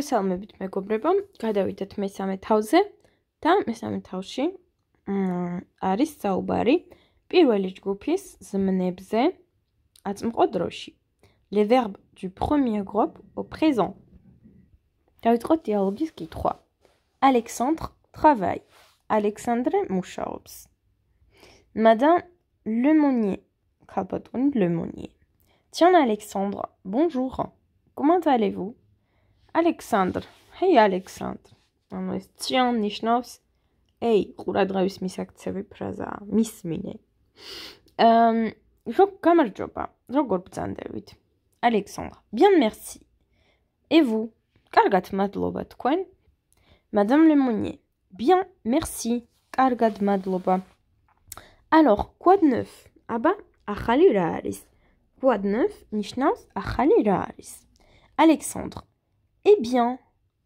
Les verbes du premier groupe au présent. დაიწყოთ დიალოგის Alexandre travaille. Alexandre Madame Le Le Tiens Alexandre, bonjour. Comment allez-vous? Alexandre. Hey Alexandre. On le dit. Tchion, Nishnaus. Hey. Je ne sais pas comment on dit Mismine. Je vous remercie. Je vous Alexandre. Bien merci. Et vous Qu'est-ce que vous Madame Lemoyne. Bien merci. quest Madloba. Alors, quoi de neuf Ah bah, à la Quoi de neuf Nishnaus, à la Alexandre. Eh bien,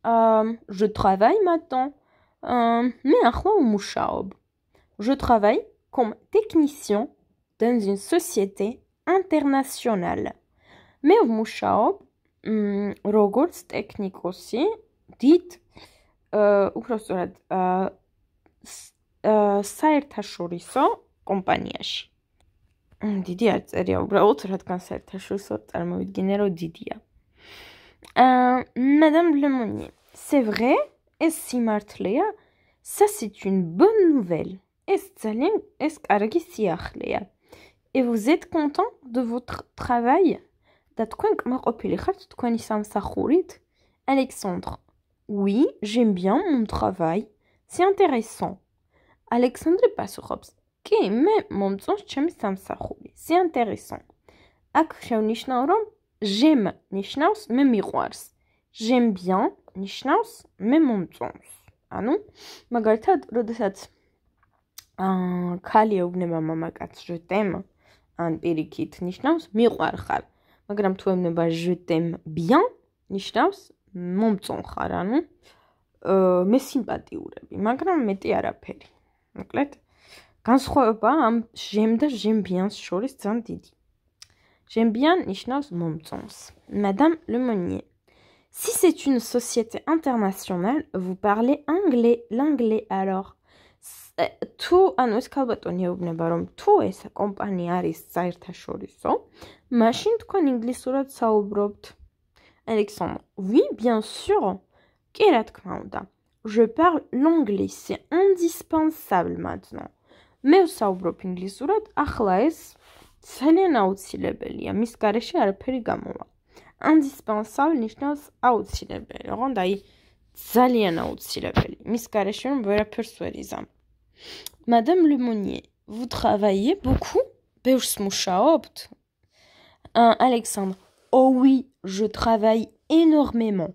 euh, je travaille maintenant. Mais euh, Mushaob? Oh, je travaille comme technicien dans une société internationale. Mais Mouchaob, hmm, Rogurz technique aussi, dit, euh, Saertachoriso, compagnie. Didier, c'est-à-dire, Saertachoriso, c'est-à-dire, Didier. Euh, Madame Lemonnier, c'est vrai, est si Martléa, Ça, c'est une bonne nouvelle. Et vous êtes content de votre travail Alexandre, oui, j'aime bien mon travail. C'est intéressant. Alexandre Pasurobs, c'est intéressant. j'aime ნიშნავს მე მიყვარს j'aime bien ნიშნავს მე მომწონს ანუ მაგალითად როდესაც აა ხალი ეუბნება მამაკაც je t'aime ან პირიქით ნიშნავს მიყვარ ხარ მაგრამ თუ ეუბნება je t'aime bien ნიშნავს მომწონ ხარ ანუ აა მე სიმპათიურები მაგრამ მეტი არაფერი მოკლედ განსხვავება ამ j'aime და j'aime bien-ს შორის ძალიან დიდია J'aime bien mon sens. Madame Le Si c'est une société internationale, vous parlez anglais. L'anglais alors tout à nous calbatonia ou nebarum tout et sa compagnie a risser ta chorizo machine de quoi saubrobt. Alexandre oui bien sûr qu'est la je parle l'anglais c'est indispensable maintenant mais au sao brobt inglis sur Zalienne auditable, il y a miscarriage à la pergamonwa. Indispensable, ni chose auditable. Le rendez-vous Zalienne auditable, miscarriage on Madame Le Monnier, vous travaillez beaucoup? Beursmoucha obt. Un Alexandre. Oh oui, je travaille énormément.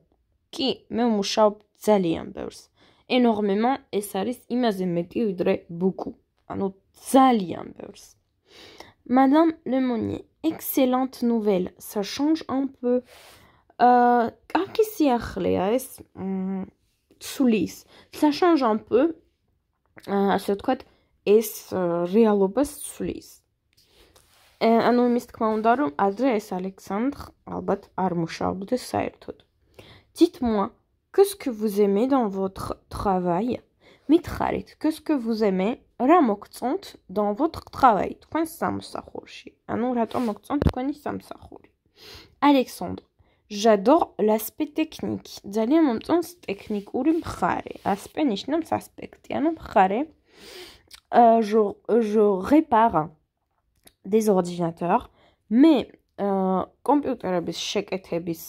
Ki mais mon chat Zalienne beurs. Énormément et Saris reste immensément. Il beaucoup. Ah non, beurs. Madame Le excellente nouvelle, ça change un peu. Euh, ah, qu'est-ce que c'est que ça change un peu? Ça change un peu. ce que c'est que ça un peu. Et nous avons dit que Alexandre Albert Armouchard de Saïr. Dites-moi, qu'est-ce que vous aimez dans votre travail? Mitrarit, que ce que vous aimez, ramoktsont dans votre travail. Quoi ni samsakhouri. Anou ratomoktsont quoi ni samsakhouri. Alexandre, j'adore l'aspect technique. Zalien momtsont technique ou mkhare. Aspect ni shnom saspekti. Anou mkhare. je je répare des ordinateurs, mais euh computer bis sheketebis.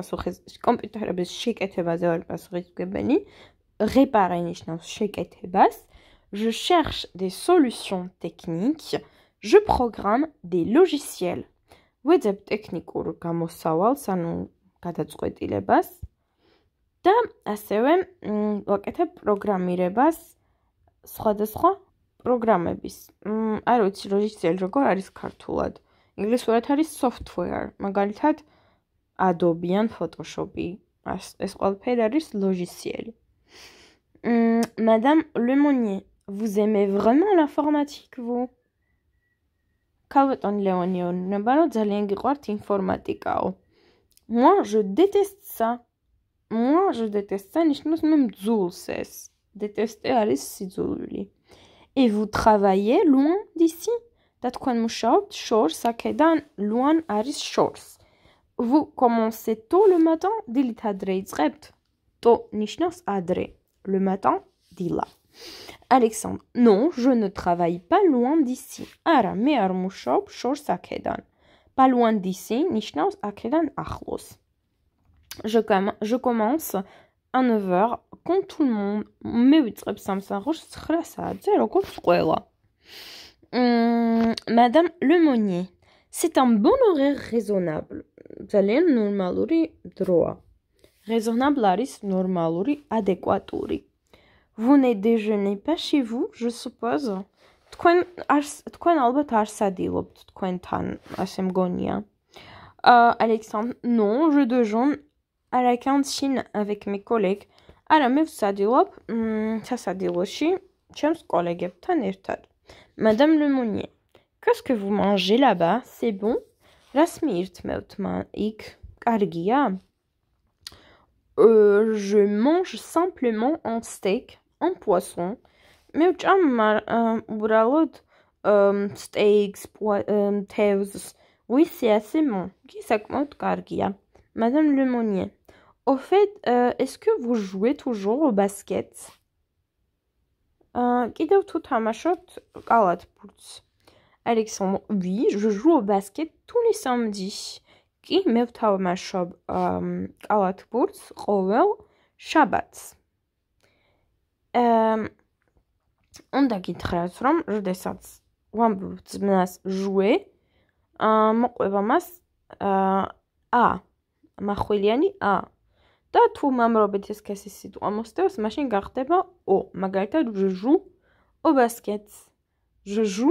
ასო ხეს კომპიუტერების შეკეთებაზე ვარ პასუხისმგებელი, Réparer nichnos sheketebas. Je cherche des solutions techniques. Je programme des logiciels. Ვეძებ ტექნიკურ გამოსავალს, ანუ გადაწყვეტილებას და ასევე ვაკეთებ პროგრამირებას სხვადასხვა პროგრამების. მ არ ვიცი ლოჟიციელი როგორ არის ქართულად. ინგლისურად არის software, მაგალითად Adobe-ian Photoshop-ი. ეს ყველაფერი არის ლოჟიციელი. Hum, Madame Lemonnier, vous aimez vraiment l'informatique, vous Caveton Leonion, ne informaticao. Oh. Moi, je déteste ça. Moi, je déteste ça, nishnos même dulces. Détester Alice si Et vous travaillez loin d'ici loin Vous commencez tôt le matin, dilit adre tôt nishnos adre le matin d'Ila. Alexandre, non, je ne travaille pas loin d'ici. Ara, mais armushop, shors akedan. Pas loin d'ici, nishnaus akedan achlos. Je commence à 9h, quand tout le monde. me Mais oui, hum, Madame Lemonnier, c'est un bon horaire raisonnable. Vous normaluri nous droit. Raisonnable normal, adéquat. Vous ne déjeunez pas chez vous, je suppose. თქვენ თქვენ ალბათ Arsadilop tu თქვენთან, ასე მგონია. Euh, Alexandre, non, je déjeune à la cantine avec mes collègues. არა, მე ვსადილობ სასადილოში ჩემს კოლეგებთან ერთად. Madame Lemoyne, qu'est-ce que vous mangez là-bas? C'est bon? რას მიირთმევთ euh, je mange simplement un steak, un poisson. Mais euh, euh, steaks, Oui, c'est assez bon. Qui s'accorde a. Madame Lemonnier. Au fait, est-ce que vous jouez toujours au basket Alexandre, oui, je joue au basket tous les samedis. კი მე ვთამაშობ კალათბურთს ყოველ შაბათს. эм უნდა გითხრათ რომ როდესაც ვამბობ ძმას ჟუე ა მოყვება მას ა მახვილიანი ა და თუ მამრობეთ ეს ქესი სიტყვა მოსდევს მაშინ გახდება ო მაგალითად ჟუ ო ბასკეტს ჟუ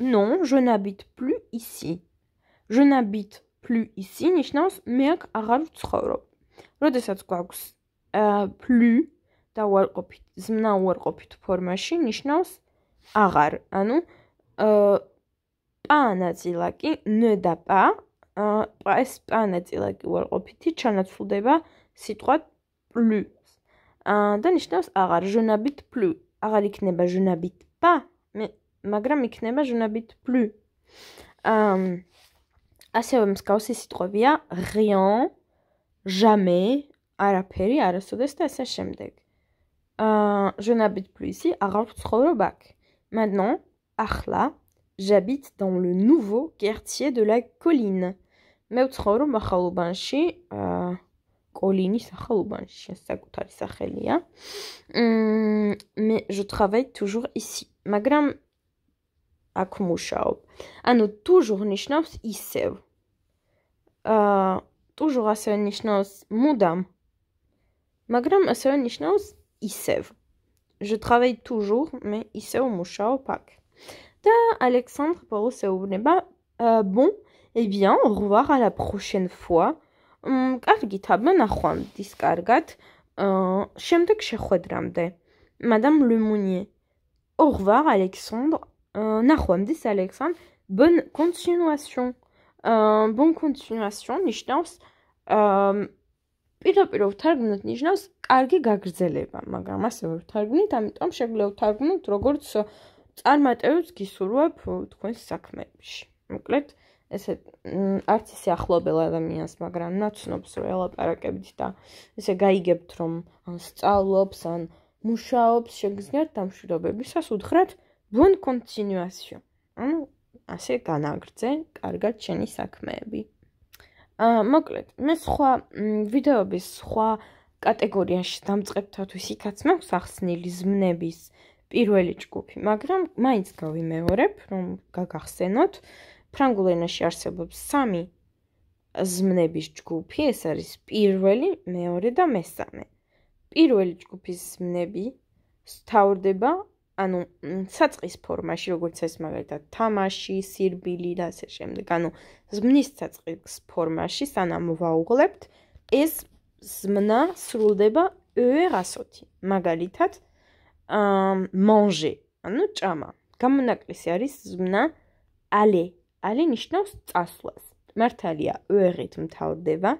Non, je n'habite plus ici. Je n'habite plus ici ნიშნავს მე აქ აღარ ვცხოვრობ. როდესაც გვაქვს э plus და უარყოფით ზმნა უარყოფით ფორმაში ნიშნავს აღარ. ანუ э პანაცილაკი ne da pas. э ეს პანაცილაკი უარყოფითი ჩანაცვლდება სიტყვა plus. э და ნიშნავს აღარ. Je n'habite plus. აღარ იქნება je n'habite pas. მე Magram იქნება je plus. Euh, ასევე მსგავსი rien, jamais, არაფერი, არასოდეს და ასე je n'habite plus ici, Maintenant, j'habite dans le nouveau quartier de la colline. mais je travaille toujours ici. მაგრამ à nous toujours nishnaus isev. Toujours asev nishnaus mudam. Magram asev nishnaus isev. Je travaille toujours, mais isev mushaopak. Da Alexandre porose obneba. Bon, eh bien, au revoir à la prochaine fois. Madame Le Au revoir, Alexandre. euh нахуем дис александ bonne continuation euh bonne continuation нишнаус э пиро-пиро თარგმნით ნიშნავს კარგი გაგრძელება მაგრამ ასე ვერ თარგმნით ამიტომ შეგვიძლია ვთარგმნოთ როგორც წარმატებებს გისურვებ თქვენს საქმეებში მოკლედ ესე არც ისე ახლობელ ადამიანს მაგრამ ნაცნობს რომ ელაპარაკებით და ესე გაიგებთ რომ სწავლობს ან მუშაობს შეგიძლიათ დამშვიდობებისას უთხრათ bonne continuation. ან ასე განაგრძე კარგად შენი საქმეები. ა მოკლედ, მე სხვა ვიდეოების სხვა კატეგორიაში დამწყებთათვის იქაც მაქვს ახსნილი ზმნების პირველი ჯგუფი, მაგრამ მაინც გავიმეორებ, რომ გაგახსენოთ, ფრანგულ ენაში არსებობს სამი ზმნების ჯგუფი, ეს არის პირველი, მეორე და მესამე. პირველი ჯგუფის ზმნები სტავდება ანუ საწყის ფორმაში, როგორც ეს მაგალითად თამაში, სირბილი და ასე შემდეგ. ანუ ზმნის საწყის ფორმაში, სანამ ვაუღლებთ, ეს ზმნა სრულდება ვერასოთი. მაგალითად, აა manger, ანუ ჭამა. გამონაკლისი არის ზმნა aller. aller ნიშნავს წასვლას. მართალია, ვერით მთავრდება,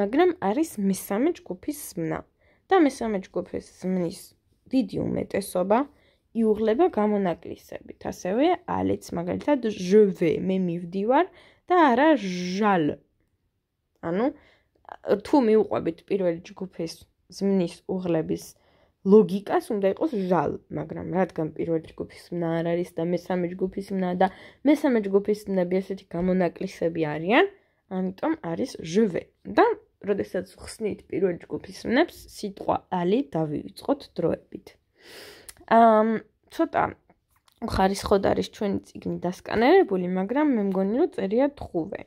მაგრამ არის მესამე ჯგუფის ზმნა. და მესამე ჯგუფის ზმნის დიდი უმეტესობა იუღლება გამონაკლისებით. ასევე ალეც მაგალითად ჟვე მე მივდივარ და არა ჟალ. ანუ თუ მიუყვებით პირველი ჯგუფის ზმნის უღლების ლოგიკას უნდა იყოს ჟალ, მაგრამ რადგან პირველი ჯგუფის ზმნა არ არის და მესამე ჯგუფის ზმნა და მესამე ჯგუფის ზმნები ასეთი გამონაკლისები არიან, ამიტომ არის ჟვე. და შესაძაც ხსნით პირველი ჯგუფის ზმნებს სიტყვა ალი დავივიწყოთ დროებით. ამ ცოტა ხარის ხოდ არის ჩვენი ციგნი დასკანერებული, მაგრამ მე მგონი რომ წერია თხუვე.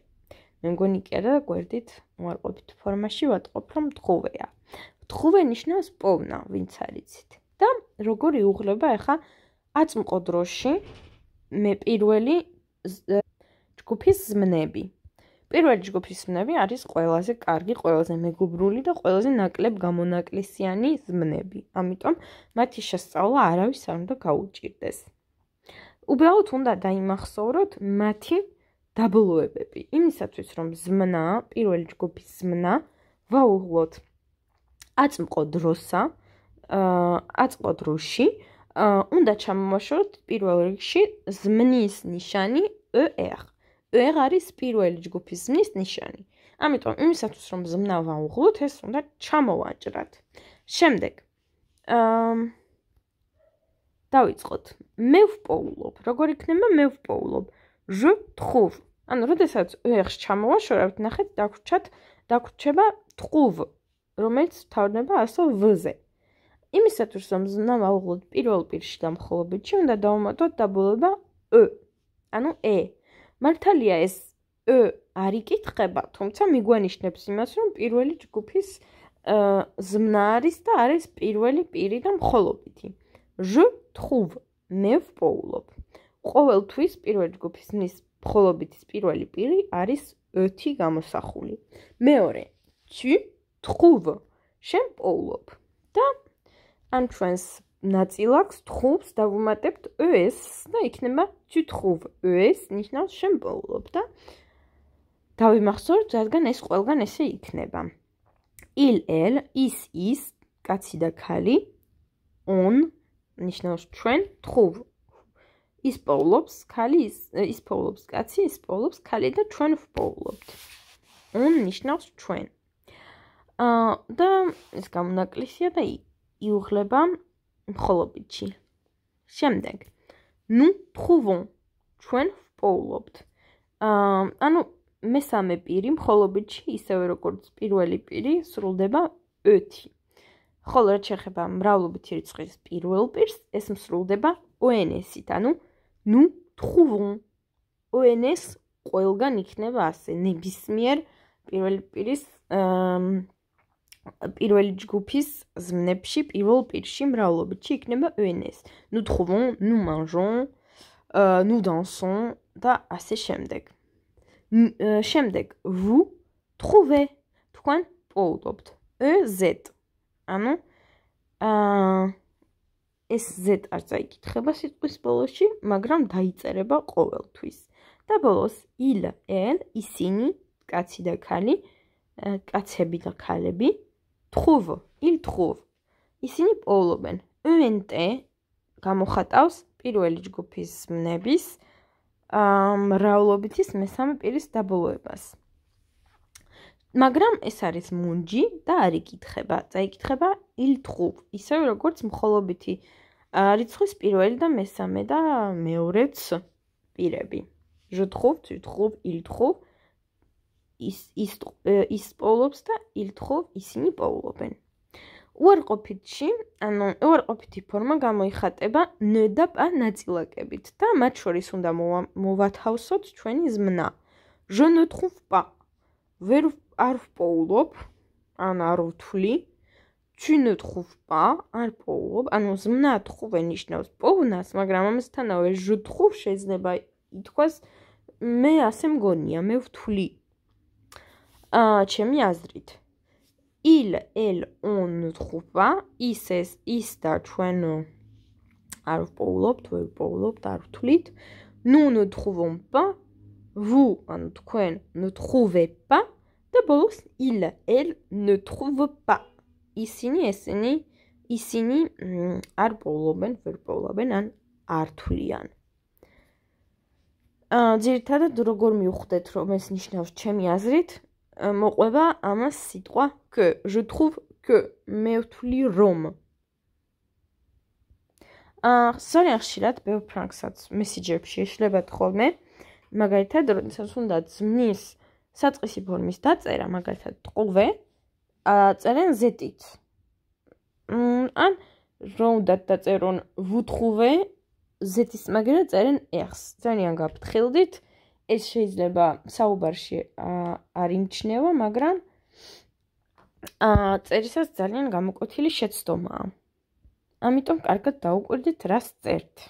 მე მგონი კი არა გვერდით უარყოფით ფორმაში ვატყობ რომ თხუვეა. თხუვე ნიშნავს პოვნა, ვინც არიცით. და როგორი უღლება ახლა აწმყო დროში მე პირველი ჯგუფის ზმნები პირველი ჯგუფის ზმნები არის ყველაზე კარგი, ყველაზე მეგობრული და ყველაზე ნაკლებ გამონაკლისიანი ზმნები. ამიტომ მათი შესწავლა არავის არ უნდა გაუჭირდეს. უბრალოდ უნდა დაიმახსოვროთ მათი დაბლოებები, იმისათვის რომ ზმნა, პირველი ჯგუფის ზმნა ვაუღლოთ აწმყო დროსა, აწყო დროში, უნდა ჩამოვაშოროთ პირველ რიგში ზმნის ნიშანი ER, ვერ არის პირველი ჯგუფის ზმნის ნიშანი. ამიტომ იმისათვის რომ ზმნა ვაუღლოთ, ეს უნდა ჩამოვაჭრათ. შემდეგ. აა დავიწყოთ. მე ვპოულობ. როგორ იქნება მე ვპოულობ? ჟ თხუვ. ანუ როდესაც ვერს ჩამოვაშორებთ, ნახეთ, დაგვრჩათ, დაგვრჩება თხუვ, რომელიც თავდება ასო ვ-ზე. იმისათვის რომ ზმნა ვაუღლოთ პირველ პირში და მხოლოდ ჩვენ და დავუმატოთ დაბოლობა ე. ანუ ე. მართალია ეს ე არ იკითხება, თუმცა მიგვანიშნებს იმას, რომ პირველი ჯგუფის ზმნა არის და არის პირველი პირი და მხოლობითი. ჟ თხუვ მე ვპოულობ. ყოველთვის პირველი ჯგუფის ნის მხოლობითის პირველი პირი არის ოთი გამოსახული. მეორე ჩ თხუვ შენ პოულობ. და ან ჩვენს ნაწილაკს თხუბს დავუმატებთ ეს და იქნება თუ თხუბ ეს ნიშნავს შემოულობ და დავიმახსოვრთ რადგან ეს ყველგან ესე იქნება il el is is კაცი და ქალი on ნიშნავს ჩვენ თხუბ ის პოულობს ქალი ის პოულობს კაცი ის პოულობს ქალი და ჩვენ ვპოულობთ on ნიშნავს ჩვენ ა და ეს გამონაკლისია და იუღლება მხოლობიტში. შემდეგ. Ну, trouvons. ჩვენ პოულობთ. აა, ანუ მესამე პირი მხოლობიტში, ისევე როგორც პირველი პირი, სრულდება ოთი. ხოლო რაც შეეხება მრავლობითი რიცხვის პირველ პირს, ეს მსრულდება ONS-ით, ანუ ну trouvons. ONS ყველგან იქნება ასე, ნებისმიერ პირველი პირის აა პირველი ჯგუფის ზმნებში პირველ პირში მრავლობით ჩი იქნება ვენეს ნუ ტრუვონ ნუ მანჟონ ნუ დანსონ და ასე შემდეგ შემდეგ ვუ ტრუვე თქვენ პოულობთ ე ზეთ ანუ ა ეს ზეთ არ წაიკითხება სიტყვის ბოლოში მაგრამ დაიწერება ყოველთვის და ბოლოს ილ ელ ისინი კაცი და ქალი კაცები და ქალები trouve il trouve ისინი პოულობენ ent გამოხატავს პირველი ჯგუფის ნების ამ რაულობიცის მესამე პირის დაბოლოებას მაგრამ ეს არის მუნჯი და არი კითხება წაიკითხება il trouve ისევე როგორც მხოლობითი რიცხვის პირველი და მესამე და მეორეც პირები je trouve tu trouve il trouve ის ის პოულობს და ილთხოვ ისინი პოულობენ. უარყოფითში, ანუ უარყოფითი ფორმა გამოიხატება ნ და პ ნაწილაკებით და მათ შორის უნდა მოვათავსოთ ჩვენი ზმნა. Je ne trouve pas. ვერ არ პოულობ, ან არ ვთვლი. Tu ne trouves pas? არ პოულობ, ანუ ზმნა თხოვე ნიშნავს პოვნას, მაგრამ ამასთანავე je trouve შეიძლება ითქვას მე ასე მგონია, მე ვთვლი. ა ჩემი აზრით il el on trouve is es is da ჩვენ არ პოულობთ, ვერ პოულობთ, არ ვთulit. nous ne trouvons pas vous on თქვენ ne trouvez pas და ბოლოს il elle ne trouve pas ისინი ესენი ისინი არ პოულობენ, ვერ პოულობენ ან არ თვლიან. აა ძირითადად როგორ მივხვდეთ რომ ეს ნიშნავს ჩემი აზრით, მოყვება ამას სიტყვა к. Je trouve que მე ვთვლი რომ. აა, sorry, ხშირად ბევრ ფრანგსაც მესიჯებში ეშლებათ ხოლმე. მაგალითად, როდესაც უნდა ზმნის საწყისი ფორმის დაწერა, მაგალითად, ტყვე, აა, წერენ ზეთით. მმ, ან როუნდად დაწერონ ვუთხუვე ზეთის მაგერა წერენ ეხს. ძალიან გაფრთხილდით. აა, ეს შეიძლება საუბარში არ იმჩნევა, მაგრამ აა წერისას ძალიან გამოკვეთილი შეცდომაა. ამიტომ კარგად დაუკვირდით, რას წერთ.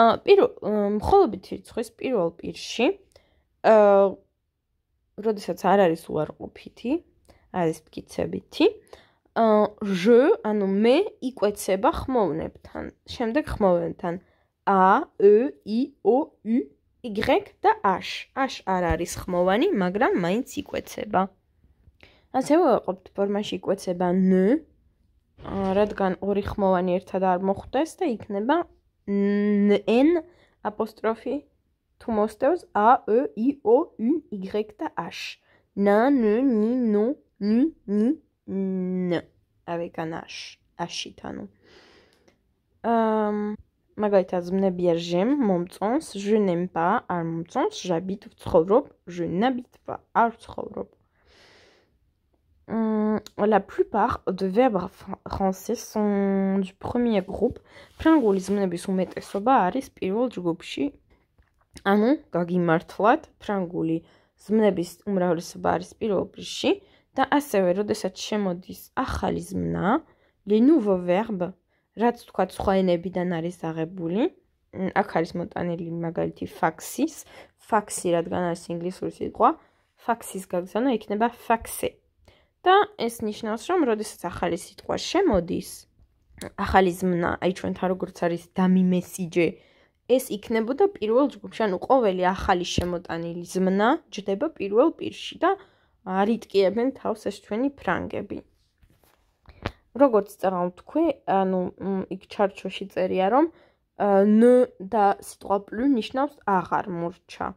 აა პირველ მხოლოდ რიცხვის პირველ პირში აა როდესაც არ არის უარყოფითი, არის მკიცებითი. აა je ანუ მე იკვეცება ხმოვნებთან, შემდეგ ხმოვნებთან a e i o u y და h. h არ არის ხმოვანი, მაგრამ მაინც იკვეცება. ასე ვაყობთ ფორმაში იკვეცება n, რადგან ორი ხმოვანი ერთად არ მოხვდეს და იქნება n apostrophe თუ მოსდევს a, e, i, o, u, y და h. na, nu, ni, no, ni, ni, n. avec un h. h-თანო. აм um... მაგალითად ზნებიერ ჟემ მომწონს ჟენემბა არ მომწონს ჟაბით ვცხოვრობ ჟენაბითვა არ ვცხოვრობ La plupart de verbes français sont du premier groupe. Prangolisme ne sont mettre soba aris pirol jugopshi. Anu gagi martlat prangoli zmne bis umrahol soba aris pirol jugopshi. Da asevero desat chemodis achalizmna les nouveaux verbes რაც თქვა სხვა ენებიდან არის აღებული. აქ არის მოტანილი მაგალითი ფაქსის, ფაქსი რადგან არის ინგლისური სიტყვა, ფაქსის გაგზავნა იქნება ფაქსი. და ეს ნიშნავს, რომ როდესაც ახალი სიტყვა შემოდის, ახალი ზმნა, აი ჩვენ თან როგორც არის დამი მესიჯი, ეს იქნებოდა პირველ ჯგუფში, ანუ ყოველი ახალი შემოტანილი ზმნა ჯდება პირველ პირში და არიტკიებენ თავს ეს ჩვენი ფრანგები. როგორც წარმოთქვი, ანუ იქ ჩარჩოში წერია, რომ ნ და სიტყვა პლუ ნიშნავს აღარ მურჩა.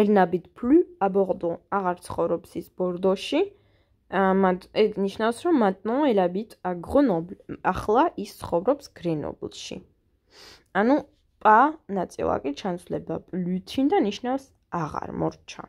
ერნაბიტ პლუ ა ბორდო, აღარ ცხოვრობს ის ბორდოში. ამათ ეს ნიშნავს, რომ მათნო ელაბიტ ა გრენობლ, ახლა ის ცხოვრობს გრენობლში. ანუ პა ნაწილაკი ჩანცლება პლუთინ და ნიშნავს აღარ მორჩა.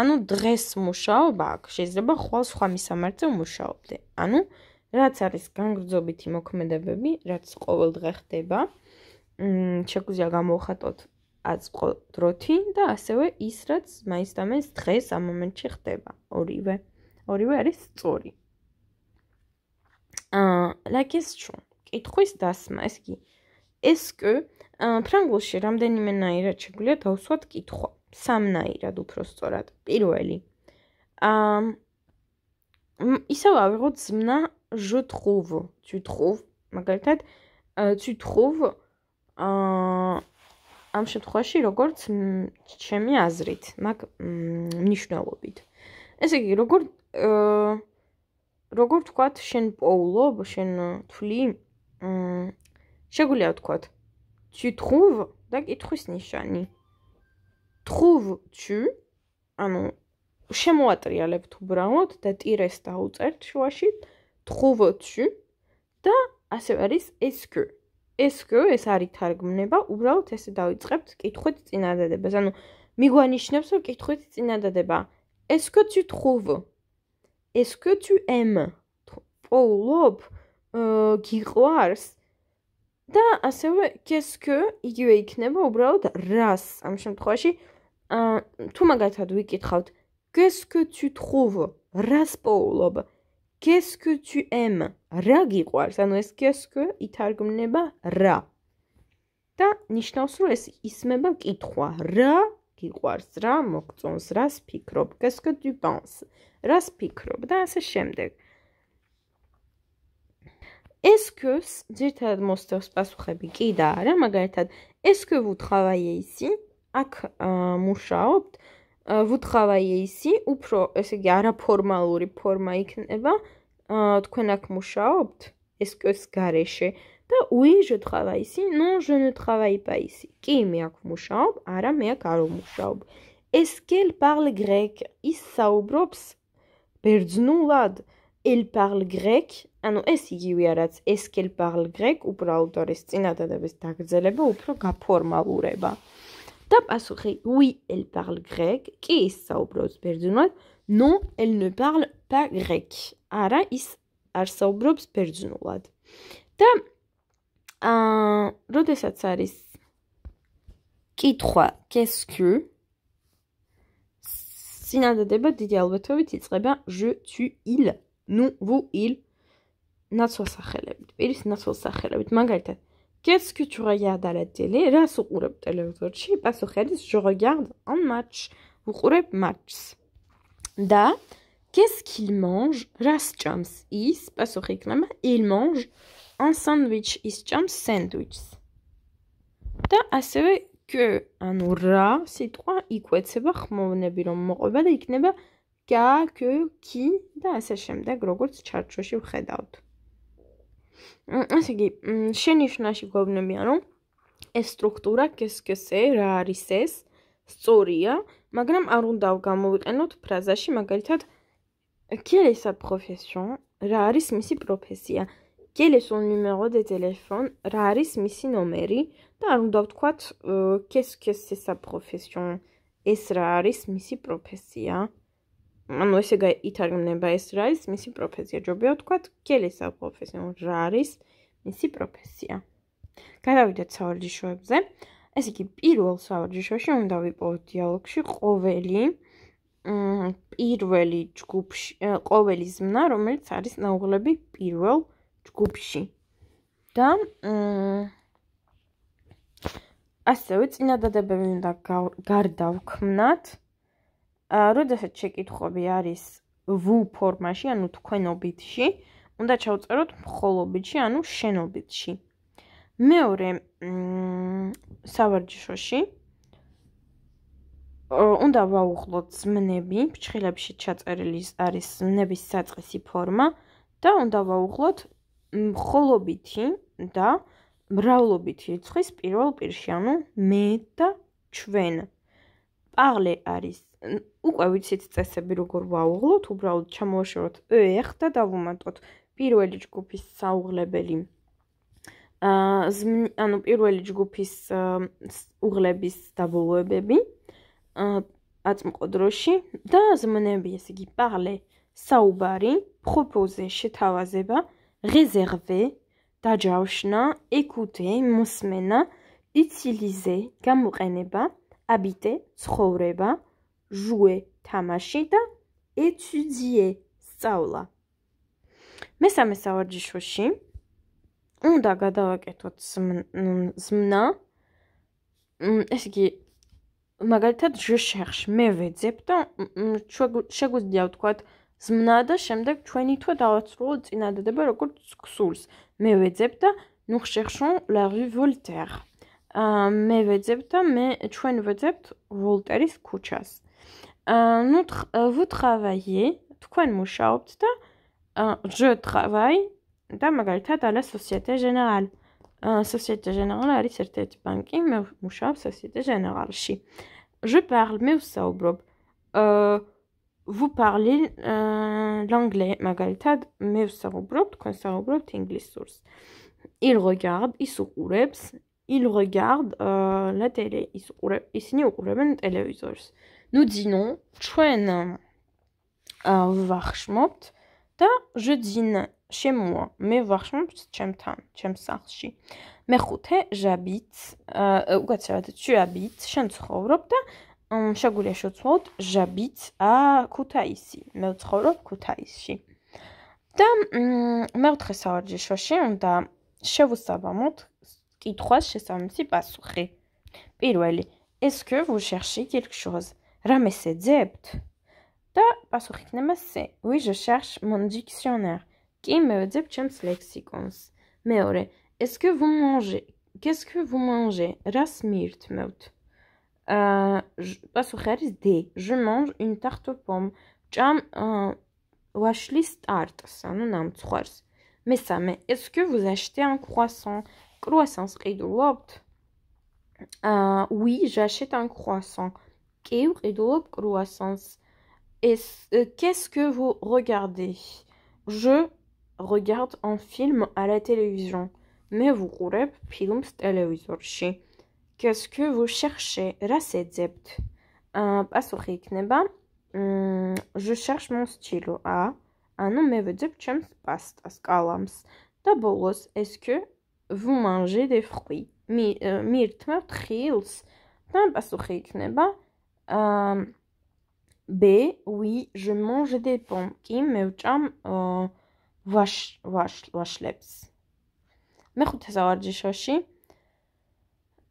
ანუ დღეს მუშაობ აქ, შეიძლება ხვალ სხვა მისამართზე მუშაობდე. ანუ რაც არის განგრძობითი მოქმედებები, რაც ყოველ დღე ხდება, მ შეგვიძლია გამოვხატოთ აწყო დროთი და ასევე ის რაც მაინცდამაინც დღეს ამ მომენტში ხდება. ორივე. ორივე არის წური. აა, la question. კითხვის დასმა, ესე იგი, est-ce que ა ფრანგულში რამდენიმე ნაირად შეგვიძლია დავსვათ კითხვა? სამნაირად უფრო სწორად პირველი აა ისევ ავიღო ზმნა je trouve tu trouves მაგალითად tu trouves აა ამ შემთხვევაში როგორც ჩემი აზრით მაგ მნიშვნელობით ესე იგი როგორ როგორ თქვათ შენ პოულობ შენ თვლი შეგვიძლია ვთქვათ tu trouves და კითხვის ნიშანი trouves-tu? ანუ შემოატრიალებთ უბრალოდ და tires დაუწერთ შუაში. trouves-tu? და ასე არის est-ce? est-ce ეს არის თარგმნება? უბრალოდ ესე დაიწყებთ კითხვით წინადადებას. ანუ მიგვანიშნებს, რომ კითხვით წინადადება. est-ce tu trouves? est-ce tu aimes? პოულობ, აა გიყვარს? და ასევე qu'est-ce que იგივე იქნება უბრალოდ რას ამ შემთხვევაში თუ მაგათად ვიკითხავთ qu'est-ce que tu trouves raspoulob qu'est-ce que tu aimes რა გიყვარს ანუ ეს qu'est-ce que ითარგმნება რა და ნიშნავს რომ ეს ისმება კითხვა რა გიყვარს რა მოგწონს რას ფიქრობ qu'est-ce que tu penses რას ფიქრობ და ასე შემდეგ est-ce que ძირთადად მოსწევს პასუხები კი და არა მაგალითად est-ce que vous travaillez ici აქ მუშაობთ, ვუთხავაიე ისი, უფრო ესე იგი არაფორმალური ფორმა იქნება. აა თქვენ აქ მუშაობთ SQS garaşe და უი ჟეთხავაისი, ნუ ჟე ნე ტრავაი პა ისი. კი მე აქ მუშაობ, არა მე აქ არ მუშაობ. ეს კელ პარლ გრეკ, ის საუბრობს ბერძნულად. ელ პარლ გრეკ, ანუ ეს იგივე არაც, ეს კელ პარლ გრეკ, უბრალოდ არის წინადადების დაგრძელება, უფრო გაფორმალურება. Top assuré, oui, elle parle grec. Qui perdu perdunois Non, elle ne parle pas grec. Ara is ar saubros Ta. rodesatsaris. Qui trois Qu'est-ce que Sinan de débat d'idée il serait bien je, tue il, nous, vous, il. Natsuo sachelebit. Iris natsuo sachelebit. Qu'est-ce que tu regardes à la télé Rasu qureb televizorchi, pasukhelis je regarde un match. Qureb matchs. Da Qu'est-ce qu'il mange Ras chams is, pasukhiknama, il mange un sandwich is chams sandwiches. Da asve que anu ra sitqa ikvetseba khmovnebi rom moqveba da ikneba ga que qui da ase shemdeg rogorc chartshoshi vkhedavt. ასე იგი შენიშნაში გვგონებიან რომ ეს სტრუქტურა კესკესე რა არის ეს სწორია მაგრამ არ უნდა გამოვიყენოთ ფრაზაში მაგალითად quelle est sa profession რა არის მისი პროფესია quel est son numéro de téléphone რა არის მისი ნომერი და არ უნდა ვთქვათ quesque c'est sa profession ეს რა არის მისი პროფესია ანუ ესე გაითარგმნება ეს რა არის მისი პროფესია ჯობია თქვა გელესა პროფესია ანუ რა არის მისი პროფესია გადავიდეთ საავადმყოფოებზე ეს იგი პირველ საავადმყოფოში უნდა ვიპოვოთ დიალოგში ყოველი პირველი ჯგუფში ყოველი ზმნა რომელიც არის ნაუღლები პირველ ჯგუფში და ასევე წინადადებები უნდა გარდავქმნათ როდესაც შეკითხები არის v ფორმაში, ანუ თქვენობითში, უნდა ჩავწეროთ მხოლობითში, ანუ შენობითში. მეორე, მ სავარჯიშოში უნდა ვაუღლოთ ზმნები, ფრჩხილებში ჩაწერილი არის ზმნების საწესი ფორმა და უნდა ვაუღლოთ მხოლობითი და მრავლობითი რიცხვის პირველ პირში, ანუ მე და ჩვენ. პაღლე არის. უკვე ვიცით წესები როგორ ვაუღლოთ, უბრალოდ ჩამოვაშოროთ ეხ და დავუმატოთ პირველი ჯგუფის საუღლებელი. აა ანუ პირველი ჯგუფის უღლების დაბოლოებები აწმყო დროში და ზმნები, ესე იგი პაღლე, საუბარი, პროპოზე, შეთავაზება, რეზერვე, დაჯავშნა, ეკუთე, მოსმენა, იუტილიზე, გამოყენება. habite ცხოვრება jouer თამაში და étudier სწავლა მესამე სავარჯიშოში უნდა გადავაკეთოთ ზმნა ეს იგი მაგალითად je cherche მე ვეძებ და შეგვიძლია ვთქვათ ზმნა და შემდეგ ჩვენი თვა დავაცრულო წინადადება როგორც ქსულს მე ვეძებ და nous cherchons la rue Voltaire აა მე ვეძებ და მე ჩვენ ვეძებთ ვოლტერის ქუჩას. აა ну вы travaillez, თქვენ მუშაობთ და აა je travaille და მაგალითად à la société générale. აა société générale არის ერთ-ერთი ბანკი, მე მუშაობ société générale-ში. Je parle mais vous saubrob. Euh vous parlez euh l'anglais, მაგალითად მე ვსაუბრობ, თქვენ საუბრობთ ინგლისურს. Il regarde, il sourit. ils regardent euh, la télé ils ouvrent ils signent ouvrent le téléviseur nous dînons chouen à euh, vachement და je dîne chez moi mais vachement chemtan chem sarchi მეხუთე j'habite euh უკვე euh, ცოტა tu habites შენ ცხოვრობ და შეგვიძლია შევცვალოთ j'habite à Kutaisi მე ცხოვრობ Kutaisi და მეოთხე საარჯიშოში უნდა შევუსაბამოთ trois chez sam si pas souris. Pirouel, est-ce que vous cherchez quelque chose ramessez Zept. Oui, je cherche mon dictionnaire. Qui me dit lexicons est-ce que vous mangez Qu'est-ce que vous mangez Rasmirt meut. Pas D. Je mange une tarte aux pommes. Jam un euh, art. Ça art. Mais ça, mais est-ce que vous achetez un croissant croissance قيدو euh, oui j'achète un croissant euh, qu'est-ce que vous regardez je regarde un film à la télévision mais vous film à la qu'est-ce que vous cherchez راسيتزبت بأسوخي euh, pas ben, hmm, je cherche mon stylo à un nom mais vous dites chums past est-ce que vous mangez des fruits. მირთმევთ ხილს. თან პასუხი იქნება აა B oui, je mange des pommes. კი მე ვჭამ ვაშ ვაშ ვაშლებს. მე ხუთ საარჯიშოში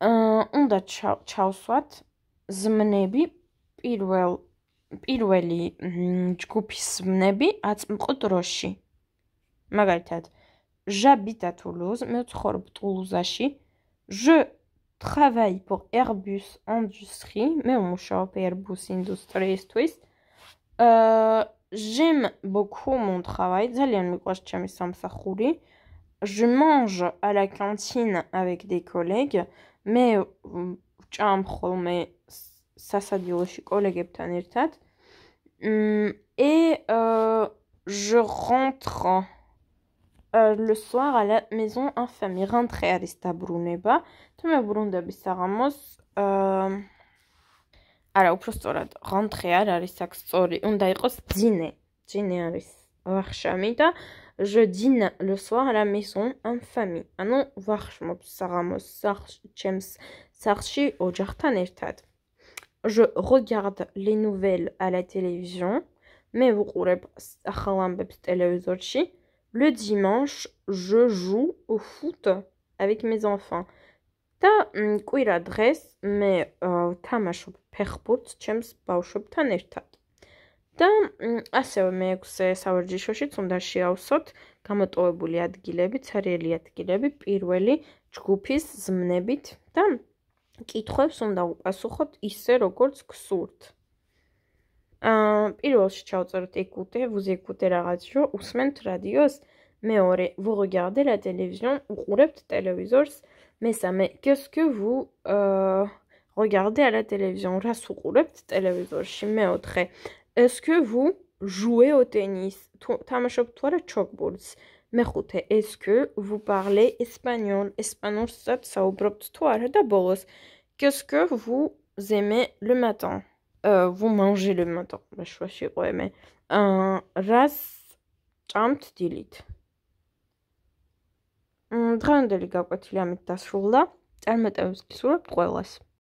აა უნდა ჩავსვათ ზმნები პირველ პირველი ჯგუფის ზმნები აწმყო დროში. მაგალითად J'habite à Toulouse, Toulouse je travaille pour Airbus Industrie, mais on Airbus Industrie Twist. Euh, J'aime beaucoup mon travail. Je mange à la cantine avec des collègues, mais euh, ça, ça dit aussi collègues et hmm, Et euh, je rentre euh, le soir à la maison en famille, Rentre à l'estabruneba. Tome brunda bisaramos. Alors, au plus tard, rentrait à l'arisaxori. On d'ailleurs dîner. Dîner je dîne le soir à la maison en famille. Ah non, Varchamot, Saramos, Sarchems, Sarchi, Ojartan, Eftad. Je regarde les nouvelles à la télévision. Mais vous courez pas, Le dimanche, je joue au foot avec mes enfants. და კვირა დღეს მე თამაშობ ფეხბურთს ჩემს ბავშვებთან ერთად. და ასევე მე ექვსე სავარჯიშოშიც უნდა შეავსოთ გამოტოვებული ადგილები, ცარიელი ადგილები პირველი ჯგუფის ზმნებით და კითხვებს უნდა უპასუხოთ ისე როგორც გსურთ. Euh, écoutez, vous écoutez la radio ou semaine radios, mais vous regardez la télévision ou roulette télévision, mais ça, mais qu'est-ce que vous regardez à la télévision là vous roulette télévision, je mets au trait. Est-ce que vous jouez au tennis toi le chalkboards, mais écoutez, est-ce que vous parlez espagnol Espagnol, ça, ça, au propre toi, d'abord, qu'est-ce que vous aimez le matin ვუ მანჟე ლე მატო შუაში ყო მე ა რას ჭამთ დილით მ დღანდელი გაკვეთილი ამით დასრულდა წარმატებებს გისურვებთ ყველას